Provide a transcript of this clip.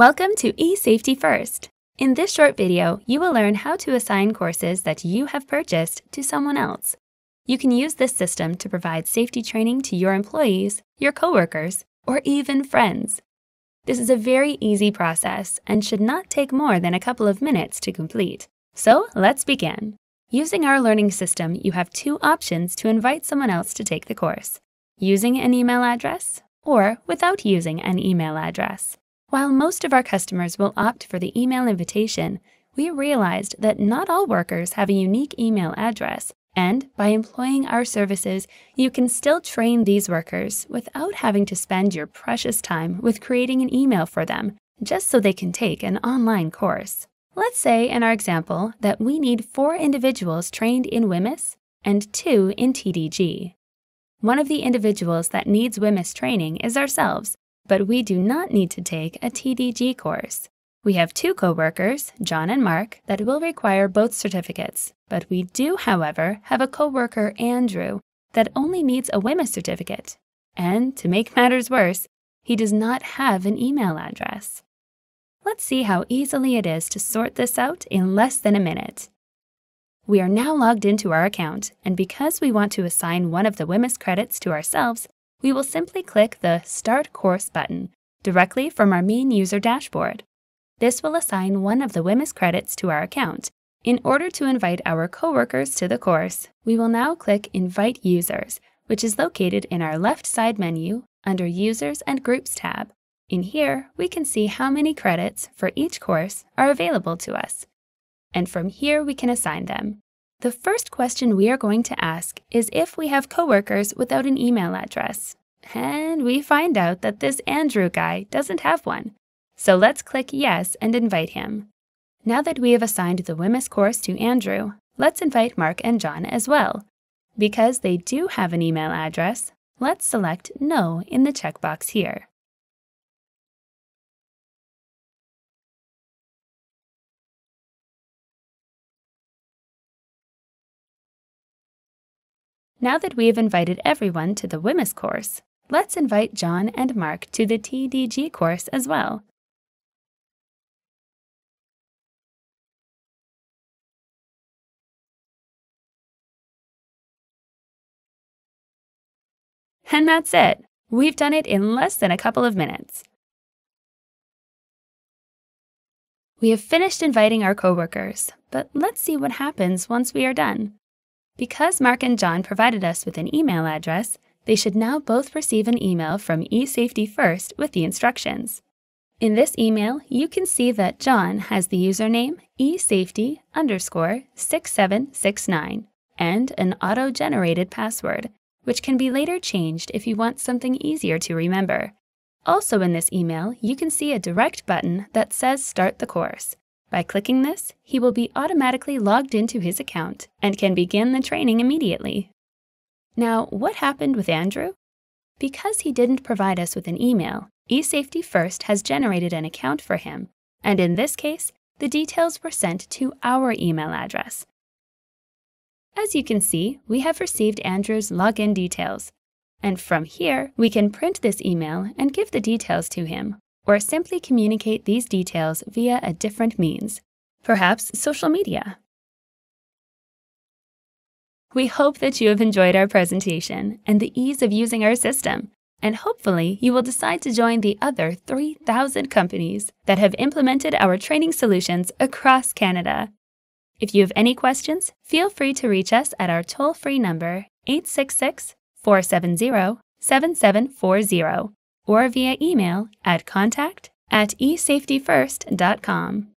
Welcome to eSafety First. In this short video, you will learn how to assign courses that you have purchased to someone else. You can use this system to provide safety training to your employees, your coworkers, or even friends. This is a very easy process and should not take more than a couple of minutes to complete. So let's begin. Using our learning system, you have two options to invite someone else to take the course using an email address or without using an email address. While most of our customers will opt for the email invitation, we realized that not all workers have a unique email address, and by employing our services, you can still train these workers without having to spend your precious time with creating an email for them, just so they can take an online course. Let's say in our example that we need four individuals trained in WMIS and two in TDG. One of the individuals that needs WMIS training is ourselves, but we do not need to take a TDG course. We have two coworkers, John and Mark, that will require both certificates, but we do, however, have a coworker, Andrew, that only needs a WIMA certificate. And to make matters worse, he does not have an email address. Let's see how easily it is to sort this out in less than a minute. We are now logged into our account, and because we want to assign one of the WIMIS credits to ourselves, we will simply click the Start Course button directly from our main user dashboard. This will assign one of the WIMIS credits to our account. In order to invite our coworkers to the course, we will now click Invite Users, which is located in our left side menu under Users and Groups tab. In here, we can see how many credits for each course are available to us. And from here, we can assign them. The first question we are going to ask is if we have coworkers without an email address. And we find out that this Andrew guy doesn't have one. So let's click yes and invite him. Now that we have assigned the Wimis course to Andrew, let's invite Mark and John as well. Because they do have an email address, let's select no in the checkbox here. Now that we have invited everyone to the WIMIS course, let's invite John and Mark to the TDG course as well. And that's it. We've done it in less than a couple of minutes. We have finished inviting our coworkers, but let's see what happens once we are done. Because Mark and John provided us with an email address, they should now both receive an email from eSafety First with the instructions. In this email, you can see that John has the username eSafety underscore 6769 and an auto-generated password, which can be later changed if you want something easier to remember. Also in this email, you can see a direct button that says Start the Course. By clicking this, he will be automatically logged into his account and can begin the training immediately. Now, what happened with Andrew? Because he didn't provide us with an email, eSafety First has generated an account for him, and in this case, the details were sent to our email address. As you can see, we have received Andrew's login details, and from here, we can print this email and give the details to him or simply communicate these details via a different means, perhaps social media. We hope that you have enjoyed our presentation and the ease of using our system, and hopefully you will decide to join the other 3,000 companies that have implemented our training solutions across Canada. If you have any questions, feel free to reach us at our toll free number 866 470 7740 or via email at contact at esafetyfirst.com.